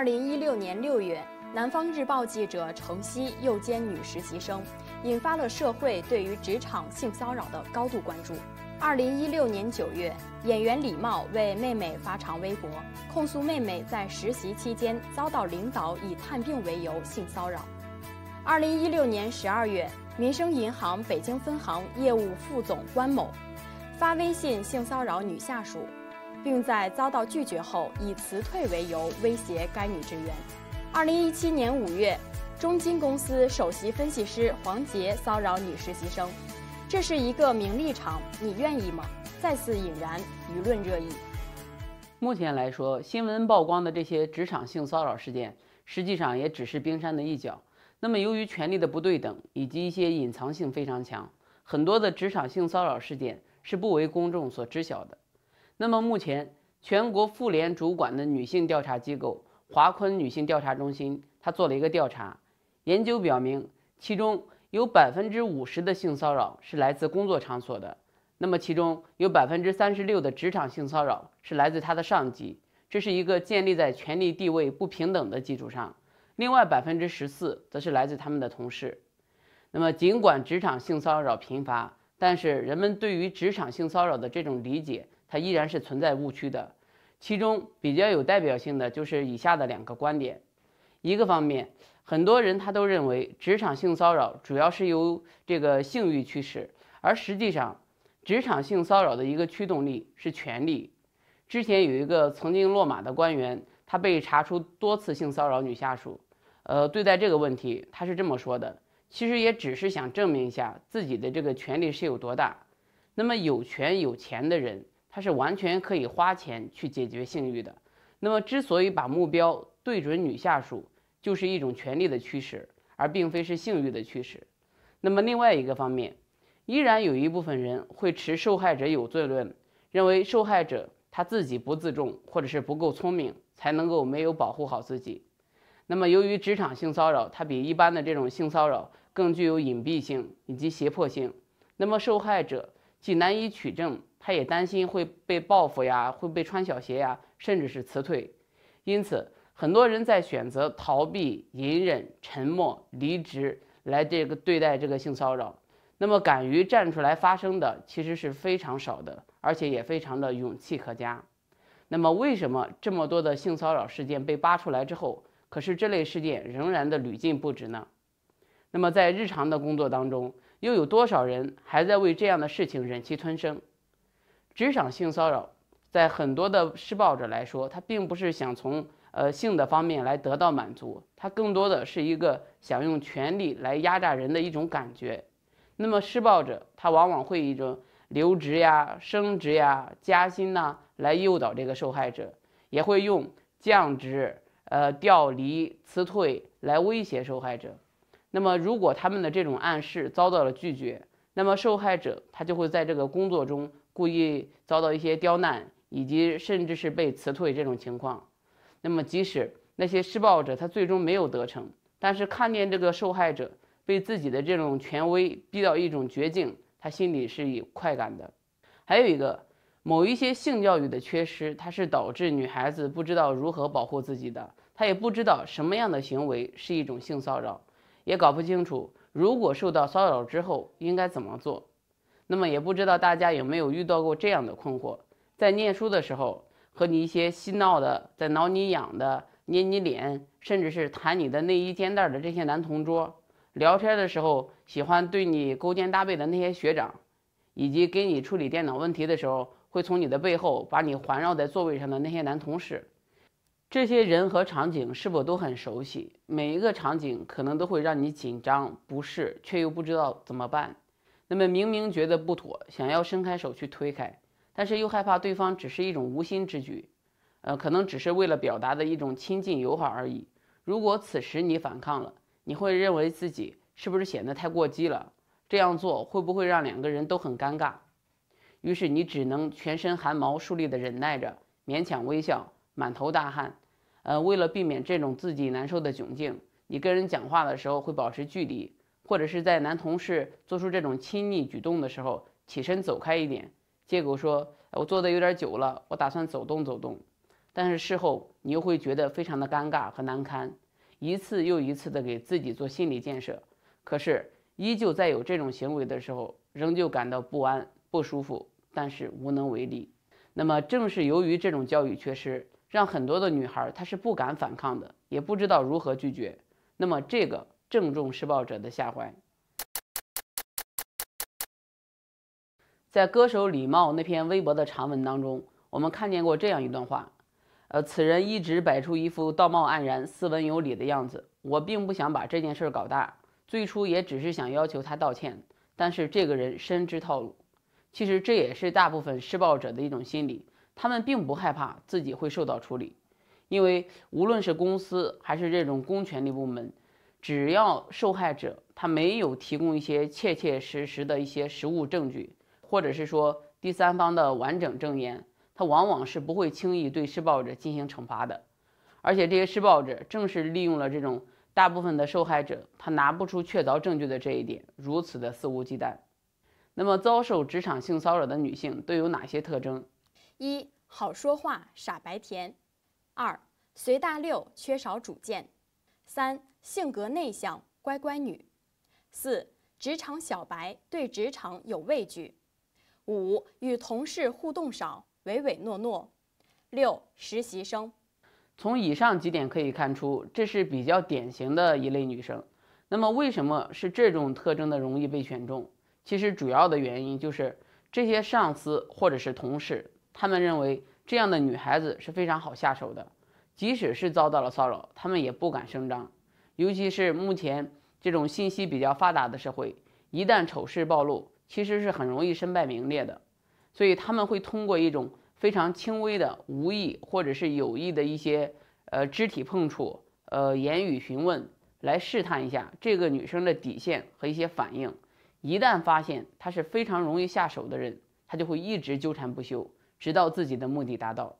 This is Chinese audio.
二零一六年六月，南方日报记者程曦诱奸女实习生，引发了社会对于职场性骚扰的高度关注。二零一六年九月，演员李茂为妹妹发长微博，控诉妹妹在实习期间遭到领导以探病为由性骚扰。二零一六年十二月，民生银行北京分行业务副总关某发微信性骚扰女下属。并在遭到拒绝后，以辞退为由威胁该女职员。二零一七年五月，中金公司首席分析师黄杰骚扰女实习生，这是一个名利场，你愿意吗？再次引燃舆论热议。目前来说，新闻曝光的这些职场性骚扰事件，实际上也只是冰山的一角。那么，由于权力的不对等以及一些隐藏性非常强，很多的职场性骚扰事件是不为公众所知晓的。那么，目前全国妇联主管的女性调查机构华坤女性调查中心，它做了一个调查研究，表明其中有百分之五十的性骚扰是来自工作场所的。那么，其中有百分之三十六的职场性骚扰是来自他的上级，这是一个建立在权力地位不平等的基础上。另外百分之十四则是来自他们的同事。那么，尽管职场性骚扰频发，但是人们对于职场性骚扰的这种理解。它依然是存在误区的，其中比较有代表性的就是以下的两个观点。一个方面，很多人他都认为职场性骚扰主要是由这个性欲驱使，而实际上，职场性骚扰的一个驱动力是权力。之前有一个曾经落马的官员，他被查出多次性骚扰女下属。呃，对待这个问题，他是这么说的：，其实也只是想证明一下自己的这个权力是有多大。那么有权有钱的人。他是完全可以花钱去解决性欲的。那么，之所以把目标对准女下属，就是一种权力的驱使，而并非是性欲的驱使。那么，另外一个方面，依然有一部分人会持受害者有罪论，认为受害者他自己不自重，或者是不够聪明，才能够没有保护好自己。那么，由于职场性骚扰，它比一般的这种性骚扰更具有隐蔽性以及胁迫性。那么，受害者。既难以取证，他也担心会被报复呀，会被穿小鞋呀，甚至是辞退。因此，很多人在选择逃避、隐忍、沉默、离职来这个对待这个性骚扰。那么，敢于站出来发声的其实是非常少的，而且也非常的勇气可嘉。那么，为什么这么多的性骚扰事件被扒出来之后，可是这类事件仍然的屡禁不止呢？那么，在日常的工作当中。又有多少人还在为这样的事情忍气吞声？职场性骚扰，在很多的施暴者来说，他并不是想从呃性的方面来得到满足，他更多的是一个想用权力来压榨人的一种感觉。那么施暴者他往往会一种留职呀、升职呀、加薪呐来诱导这个受害者，也会用降职、呃调离、辞退来威胁受害者。那么，如果他们的这种暗示遭到了拒绝，那么受害者他就会在这个工作中故意遭到一些刁难，以及甚至是被辞退这种情况。那么，即使那些施暴者他最终没有得逞，但是看见这个受害者被自己的这种权威逼到一种绝境，他心里是有快感的。还有一个，某一些性教育的缺失，它是导致女孩子不知道如何保护自己的，她也不知道什么样的行为是一种性骚扰。也搞不清楚，如果受到骚扰之后应该怎么做，那么也不知道大家有没有遇到过这样的困惑。在念书的时候，和你一些嬉闹的、在挠你痒的、捏你脸，甚至是弹你的内衣肩带的这些男同桌，聊天的时候喜欢对你勾肩搭背的那些学长，以及给你处理电脑问题的时候会从你的背后把你环绕在座位上的那些男同事。这些人和场景是否都很熟悉？每一个场景可能都会让你紧张、不适，却又不知道怎么办。那么明明觉得不妥，想要伸开手去推开，但是又害怕对方只是一种无心之举，呃，可能只是为了表达的一种亲近友好而已。如果此时你反抗了，你会认为自己是不是显得太过激了？这样做会不会让两个人都很尴尬？于是你只能全身汗毛竖立地忍耐着，勉强微笑。满头大汗，呃，为了避免这种自己难受的窘境，你跟人讲话的时候会保持距离，或者是在男同事做出这种亲昵举动的时候，起身走开一点，借口说我坐的有点久了，我打算走动走动。但是事后你又会觉得非常的尴尬和难堪，一次又一次的给自己做心理建设，可是依旧在有这种行为的时候，仍旧感到不安不舒服，但是无能为力。那么正是由于这种教育缺失。让很多的女孩她是不敢反抗的，也不知道如何拒绝。那么这个正中施暴者的下怀。在歌手李茂那篇微博的长文当中，我们看见过这样一段话：，呃，此人一直摆出一副道貌岸然、斯文有礼的样子。我并不想把这件事搞大，最初也只是想要求他道歉。但是这个人深知套路，其实这也是大部分施暴者的一种心理。他们并不害怕自己会受到处理，因为无论是公司还是这种公权力部门，只要受害者他没有提供一些切切实实的一些实物证据，或者是说第三方的完整证言，他往往是不会轻易对施暴者进行惩罚的。而且这些施暴者正是利用了这种大部分的受害者他拿不出确凿证据的这一点，如此的肆无忌惮。那么，遭受职场性骚扰的女性都有哪些特征？一好说话，傻白甜；二随大溜，缺少主见；三性格内向，乖乖女；四职场小白，对职场有畏惧；五与同事互动少，唯唯诺诺；六实习生。从以上几点可以看出，这是比较典型的一类女生。那么为什么是这种特征的容易被选中？其实主要的原因就是这些上司或者是同事。他们认为这样的女孩子是非常好下手的，即使是遭到了骚扰，他们也不敢声张。尤其是目前这种信息比较发达的社会，一旦丑事暴露，其实是很容易身败名裂的。所以他们会通过一种非常轻微的无意或者是有意的一些呃肢体碰触、呃言语询问来试探一下这个女生的底线和一些反应。一旦发现她是非常容易下手的人，他就会一直纠缠不休。直到自己的目的达到。